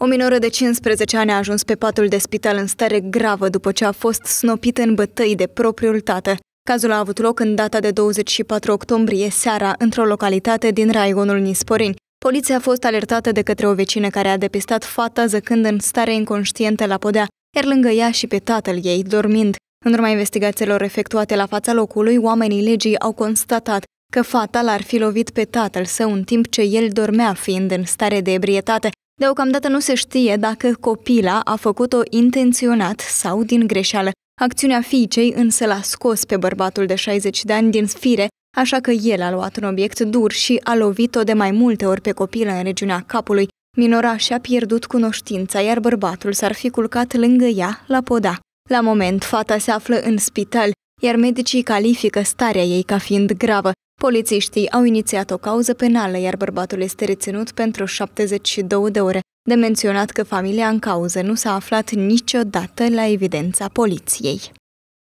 O minoră de 15 ani a ajuns pe patul de spital în stare gravă după ce a fost snopită în bătăi de propriul tată. Cazul a avut loc în data de 24 octombrie seara într-o localitate din Raigonul Nisporin. Poliția a fost alertată de către o vecină care a depistat fata zăcând în stare inconștientă la podea, iar lângă ea și pe tatăl ei, dormind. În urma investigațiilor efectuate la fața locului, oamenii legii au constatat că fata l-ar fi lovit pe tatăl său în timp ce el dormea, fiind în stare de ebrietate, Deocamdată nu se știe dacă copila a făcut-o intenționat sau din greșeală. Acțiunea fiicei însă l-a scos pe bărbatul de 60 de ani din sfire, așa că el a luat un obiect dur și a lovit-o de mai multe ori pe copilă în regiunea capului. Minora și-a pierdut cunoștința, iar bărbatul s-ar fi culcat lângă ea la poda. La moment, fata se află în spital, iar medicii califică starea ei ca fiind gravă. Polițiștii au inițiat o cauză penală, iar bărbatul este reținut pentru 72 de ore. De menționat că familia în cauză nu s-a aflat niciodată la evidența poliției.